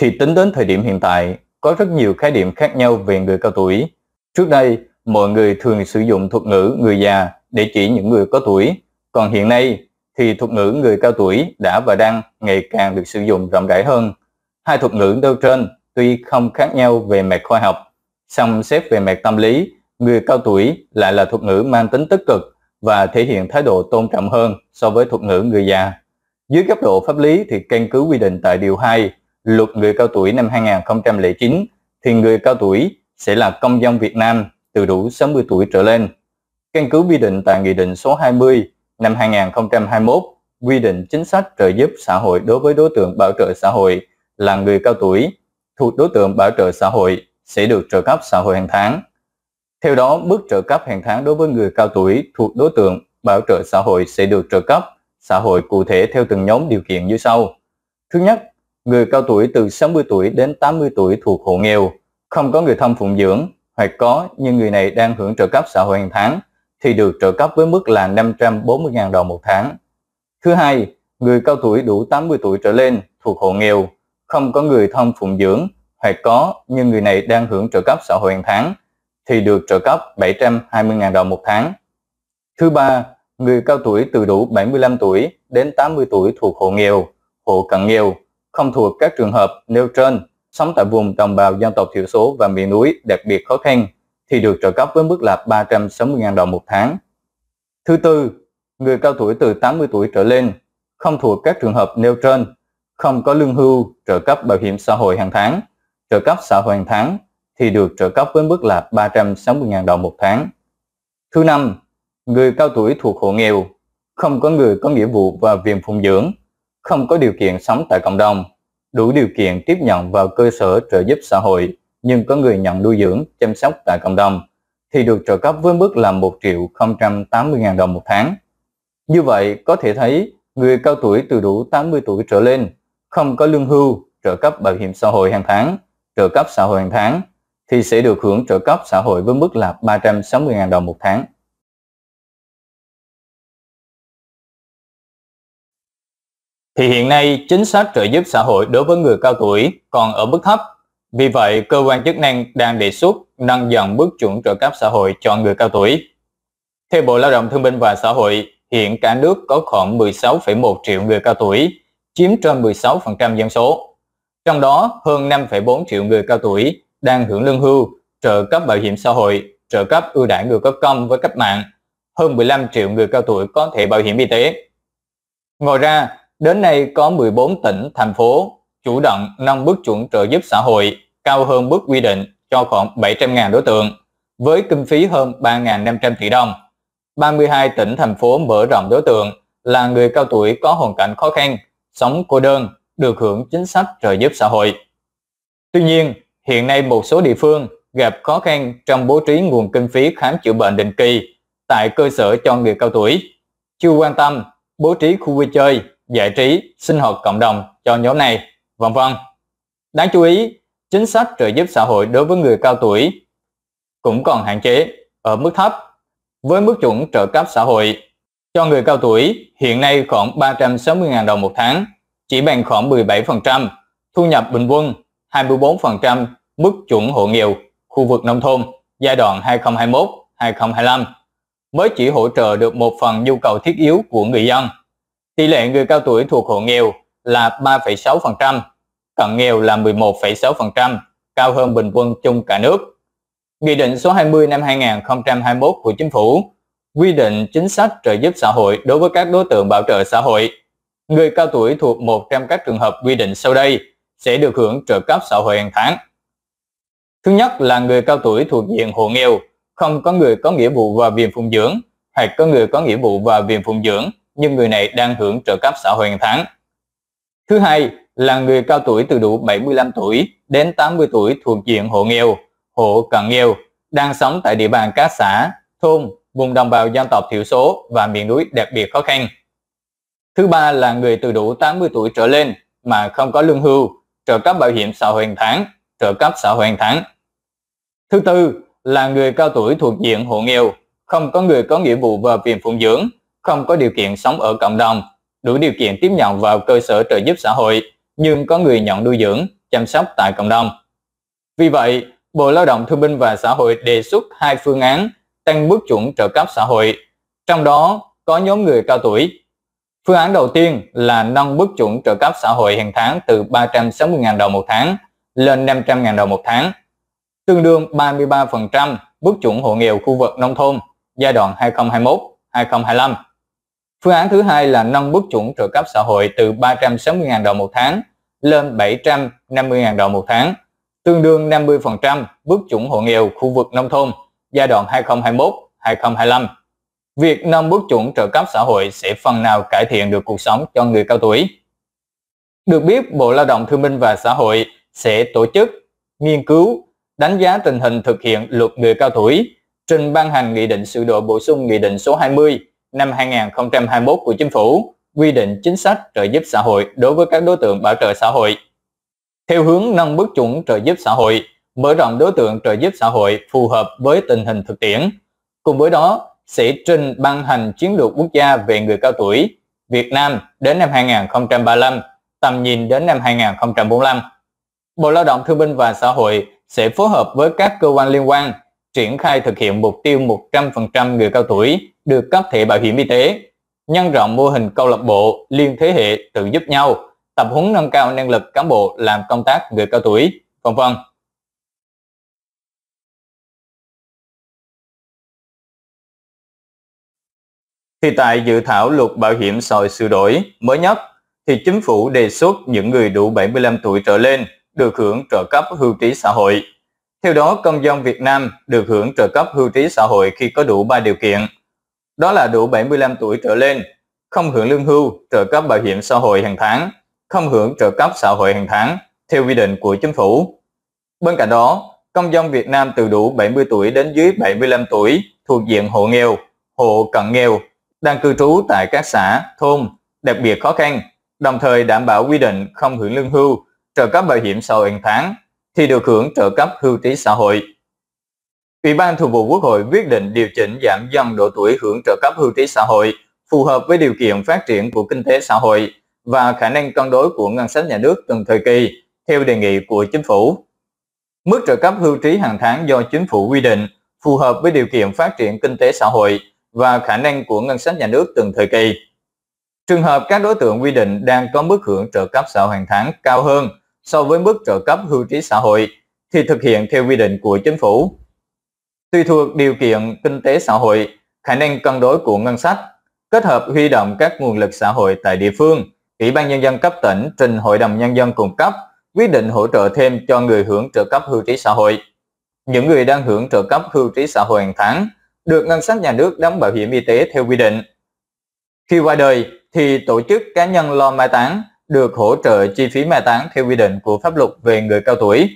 thì tính đến thời điểm hiện tại, có rất nhiều khái niệm khác nhau về người cao tuổi. Trước đây, mọi người thường sử dụng thuật ngữ người già để chỉ những người có tuổi, còn hiện nay thì thuật ngữ người cao tuổi đã và đang ngày càng được sử dụng rộng rãi hơn. Hai thuật ngữ nêu trên tuy không khác nhau về mặt khoa học, song xét về mặt tâm lý, người cao tuổi lại là thuật ngữ mang tính tích cực và thể hiện thái độ tôn trọng hơn so với thuật ngữ người già. Dưới góc độ pháp lý thì căn cứ quy định tại Điều 2 luật người cao tuổi năm 2009 thì người cao tuổi sẽ là công dân Việt Nam từ đủ 60 tuổi trở lên. Căn cứ quy định tại Nghị định số 20 năm 2021 quy định chính sách trợ giúp xã hội đối với đối tượng bảo trợ xã hội là người cao tuổi thuộc đối tượng bảo trợ xã hội sẽ được trợ cấp xã hội hàng tháng. Theo đó, mức trợ cấp hàng tháng đối với người cao tuổi thuộc đối tượng bảo trợ xã hội sẽ được trợ cấp xã hội cụ thể theo từng nhóm điều kiện như sau. Thứ nhất, người cao tuổi từ 60 tuổi đến 80 tuổi thuộc hộ nghèo, không có người thân phụng dưỡng, hoặc có nhưng người này đang hưởng trợ cấp xã hội hàng tháng, thì được trợ cấp với mức là 540.000 đồng một tháng. Thứ hai, người cao tuổi đủ 80 tuổi trở lên thuộc hộ nghèo, không có người thân phụng dưỡng, hoặc có nhưng người này đang hưởng trợ cấp xã hội hàng tháng, thì được trợ cấp 720.000 đồng một tháng. Thứ ba, người cao tuổi từ đủ 75 tuổi đến 80 tuổi thuộc hộ nghèo, hộ cận nghèo, không thuộc các trường hợp nêu trên sống tại vùng đồng bào dân tộc thiểu số và miền núi đặc biệt khó khăn thì được trợ cấp với mức là 360.000 đồng một tháng. Thứ tư, người cao tuổi từ 80 tuổi trở lên không thuộc các trường hợp nêu trên, không có lương hưu, trợ cấp bảo hiểm xã hội hàng tháng, trợ cấp xã hội hàng tháng thì được trợ cấp với mức là 360.000 đồng một tháng. Thứ năm, người cao tuổi thuộc hộ nghèo, không có người có nghĩa vụ và viện phụng dưỡng, không có điều kiện sống tại cộng đồng, đủ điều kiện tiếp nhận vào cơ sở trợ giúp xã hội nhưng có người nhận nuôi dưỡng, chăm sóc tại cộng đồng thì được trợ cấp với mức là 1 triệu 080 ngàn đồng một tháng. Như vậy có thể thấy người cao tuổi từ đủ 80 tuổi trở lên không có lương hưu, trợ cấp bảo hiểm xã hội hàng tháng, trợ cấp xã hội hàng tháng thì sẽ được hưởng trợ cấp xã hội với mức là 360 ngàn đồng một tháng. thì hiện nay chính sách trợ giúp xã hội đối với người cao tuổi còn ở mức thấp. Vì vậy, cơ quan chức năng đang đề xuất nâng dần bước chuẩn trợ cấp xã hội cho người cao tuổi. Theo Bộ Lao động Thương binh và Xã hội, hiện cả nước có khoảng 16,1 triệu người cao tuổi, chiếm trên 16% dân số. Trong đó, hơn 5,4 triệu người cao tuổi đang hưởng lương hưu, trợ cấp bảo hiểm xã hội, trợ cấp ưu đãi người có công với cách mạng. Hơn 15 triệu người cao tuổi có thể bảo hiểm y tế. Ngoài ra, Đến nay có 14 tỉnh, thành phố chủ động nâng bước chuẩn trợ giúp xã hội cao hơn bước quy định cho khoảng 700.000 đối tượng với kinh phí hơn 3.500 tỷ đồng. 32 tỉnh thành phố mở rộng đối tượng là người cao tuổi có hoàn cảnh khó khăn, sống cô đơn, được hưởng chính sách trợ giúp xã hội. Tuy nhiên, hiện nay một số địa phương gặp khó khăn trong bố trí nguồn kinh phí khám chữa bệnh định kỳ tại cơ sở cho người cao tuổi, chưa quan tâm bố trí khu vui chơi giải trí, sinh hoạt cộng đồng cho nhóm này, vân vân. Đáng chú ý, chính sách trợ giúp xã hội đối với người cao tuổi cũng còn hạn chế ở mức thấp với mức chuẩn trợ cấp xã hội cho người cao tuổi hiện nay khoảng 360.000 đồng một tháng, chỉ bằng khoảng 17% thu nhập bình quân 24% mức chuẩn hộ nghèo khu vực nông thôn giai đoạn 2021-2025 mới chỉ hỗ trợ được một phần nhu cầu thiết yếu của người dân. Tỷ lệ người cao tuổi thuộc hộ nghèo là 3,6%, cận nghèo là 11,6%, cao hơn bình quân chung cả nước. Nghị định số 20 năm 2021 của Chính phủ quy định chính sách trợ giúp xã hội đối với các đối tượng bảo trợ xã hội. Người cao tuổi thuộc một trong các trường hợp quy định sau đây sẽ được hưởng trợ cấp xã hội hàng tháng. Thứ nhất là người cao tuổi thuộc diện hộ nghèo, không có người có nghĩa vụ và viện phụng dưỡng, hoặc có người có nghĩa vụ và viện phụng dưỡng nhưng người này đang hưởng trợ cấp xã hội hàng tháng. Thứ hai là người cao tuổi từ đủ 75 tuổi đến 80 tuổi thuộc diện hộ nghèo, hộ cận nghèo, đang sống tại địa bàn các xã, thôn, vùng đồng bào dân tộc thiểu số và miền núi đặc biệt khó khăn. Thứ ba là người từ đủ 80 tuổi trở lên mà không có lương hưu, trợ cấp bảo hiểm xã hội hàng tháng, trợ cấp xã hội hàng tháng. Thứ tư là người cao tuổi thuộc diện hộ nghèo, không có người có nghĩa vụ và viện phụng dưỡng không có điều kiện sống ở cộng đồng, đủ điều kiện tiếp nhận vào cơ sở trợ giúp xã hội, nhưng có người nhận nuôi dưỡng, chăm sóc tại cộng đồng. Vì vậy, Bộ Lao động Thương binh và Xã hội đề xuất hai phương án tăng mức chuẩn trợ cấp xã hội, trong đó có nhóm người cao tuổi. Phương án đầu tiên là nâng mức chuẩn trợ cấp xã hội hàng tháng từ 360.000 đồng một tháng lên 500.000 đồng một tháng, tương đương 33% mức chuẩn hộ nghèo khu vực nông thôn giai đoạn 2021-2025. Phương án thứ hai là nâng mức chuẩn trợ cấp xã hội từ 360.000 đồng một tháng lên 750.000 đồng một tháng, tương đương 50% bước chuẩn hộ nghèo khu vực nông thôn giai đoạn 2021-2025. Việc nâng mức chuẩn trợ cấp xã hội sẽ phần nào cải thiện được cuộc sống cho người cao tuổi. Được biết, Bộ Lao động Thương minh và Xã hội sẽ tổ chức, nghiên cứu, đánh giá tình hình thực hiện luật người cao tuổi, trình ban hành nghị định sửa đổi bổ sung nghị định số 20 năm 2021 của Chính phủ quy định chính sách trợ giúp xã hội đối với các đối tượng bảo trợ xã hội. Theo hướng nâng bước chuẩn trợ giúp xã hội, mở rộng đối tượng trợ giúp xã hội phù hợp với tình hình thực tiễn. Cùng với đó, sẽ trình ban hành chiến lược quốc gia về người cao tuổi Việt Nam đến năm 2035, tầm nhìn đến năm 2045. Bộ Lao động Thương binh và Xã hội sẽ phối hợp với các cơ quan liên quan triển khai thực hiện mục tiêu 100% người cao tuổi được cấp thẻ bảo hiểm y tế, nhân rộng mô hình câu lạc bộ liên thế hệ tự giúp nhau, tập huấn nâng cao năng lực cán bộ làm công tác người cao tuổi, vân vân. Thì tại dự thảo luật bảo hiểm xã hội sửa đổi mới nhất, thì chính phủ đề xuất những người đủ 75 tuổi trở lên được hưởng trợ cấp hưu trí xã hội. Theo đó, công dân Việt Nam được hưởng trợ cấp hưu trí xã hội khi có đủ 3 điều kiện – đó là đủ 75 tuổi trở lên, không hưởng lương hưu, trợ cấp bảo hiểm xã hội hàng tháng, không hưởng trợ cấp xã hội hàng tháng, theo quy định của chính phủ. Bên cạnh đó, công dân Việt Nam từ đủ 70 tuổi đến dưới 75 tuổi thuộc diện hộ nghèo, hộ cận nghèo, đang cư trú tại các xã, thôn, đặc biệt khó khăn, đồng thời đảm bảo quy định không hưởng lương hưu, trợ cấp bảo hiểm xã hội hàng tháng, thì được hưởng trợ cấp hưu trí xã hội Ủy ban Thường vụ Quốc hội quyết định điều chỉnh giảm dần độ tuổi hưởng trợ cấp hưu trí xã hội phù hợp với điều kiện phát triển của kinh tế xã hội và khả năng cân đối của ngân sách nhà nước từng thời kỳ theo đề nghị của chính phủ. Mức trợ cấp hưu trí hàng tháng do chính phủ quy định phù hợp với điều kiện phát triển kinh tế xã hội và khả năng của ngân sách nhà nước từng thời kỳ. Trường hợp các đối tượng quy định đang có mức hưởng trợ cấp xã hàng tháng cao hơn so với mức trợ cấp hưu trí xã hội thì thực hiện theo quy định của chính phủ tùy thuộc điều kiện kinh tế xã hội, khả năng cân đối của ngân sách, kết hợp huy động các nguồn lực xã hội tại địa phương, Ủy ban Nhân dân cấp tỉnh trình Hội đồng Nhân dân cung cấp quyết định hỗ trợ thêm cho người hưởng trợ cấp hưu trí xã hội. Những người đang hưởng trợ cấp hưu trí xã hội hàng tháng được ngân sách nhà nước đóng bảo hiểm y tế theo quy định. Khi qua đời thì tổ chức cá nhân lo mai táng được hỗ trợ chi phí mai táng theo quy định của pháp luật về người cao tuổi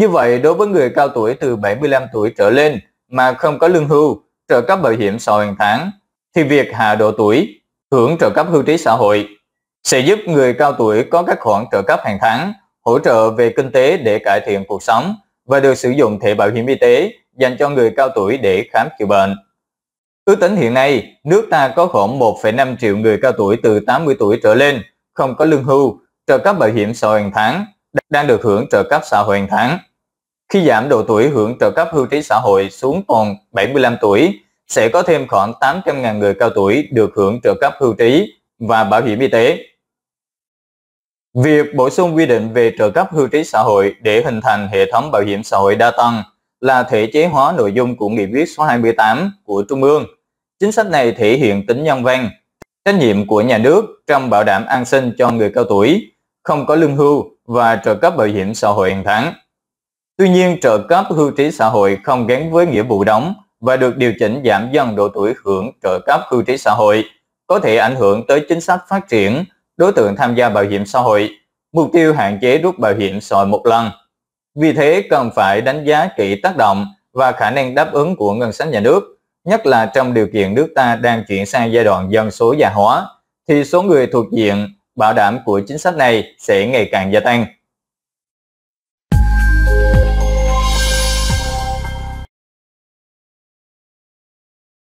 như vậy, đối với người cao tuổi từ 75 tuổi trở lên mà không có lương hưu, trợ cấp bảo hiểm xã hội hàng tháng, thì việc hạ độ tuổi, hưởng trợ cấp hưu trí xã hội sẽ giúp người cao tuổi có các khoản trợ cấp hàng tháng, hỗ trợ về kinh tế để cải thiện cuộc sống và được sử dụng thẻ bảo hiểm y tế dành cho người cao tuổi để khám chữa bệnh. Ước tính hiện nay, nước ta có khoảng 1,5 triệu người cao tuổi từ 80 tuổi trở lên, không có lương hưu, trợ cấp bảo hiểm xã hội hàng tháng, đang được hưởng trợ cấp xã hội hàng tháng. Khi giảm độ tuổi hưởng trợ cấp hưu trí xã hội xuống còn 75 tuổi, sẽ có thêm khoảng 800.000 người cao tuổi được hưởng trợ cấp hưu trí và bảo hiểm y tế. Việc bổ sung quy định về trợ cấp hưu trí xã hội để hình thành hệ thống bảo hiểm xã hội đa tầng là thể chế hóa nội dung của Nghị quyết số 28 của Trung ương. Chính sách này thể hiện tính nhân văn, trách nhiệm của nhà nước trong bảo đảm an sinh cho người cao tuổi, không có lương hưu và trợ cấp bảo hiểm xã hội hàng tháng. Tuy nhiên, trợ cấp hưu trí xã hội không gắn với nghĩa vụ đóng và được điều chỉnh giảm dần độ tuổi hưởng trợ cấp hưu trí xã hội, có thể ảnh hưởng tới chính sách phát triển, đối tượng tham gia bảo hiểm xã hội, mục tiêu hạn chế rút bảo hiểm xã hội một lần. Vì thế, cần phải đánh giá kỹ tác động và khả năng đáp ứng của ngân sách nhà nước, nhất là trong điều kiện nước ta đang chuyển sang giai đoạn dân số già hóa, thì số người thuộc diện bảo đảm của chính sách này sẽ ngày càng gia tăng.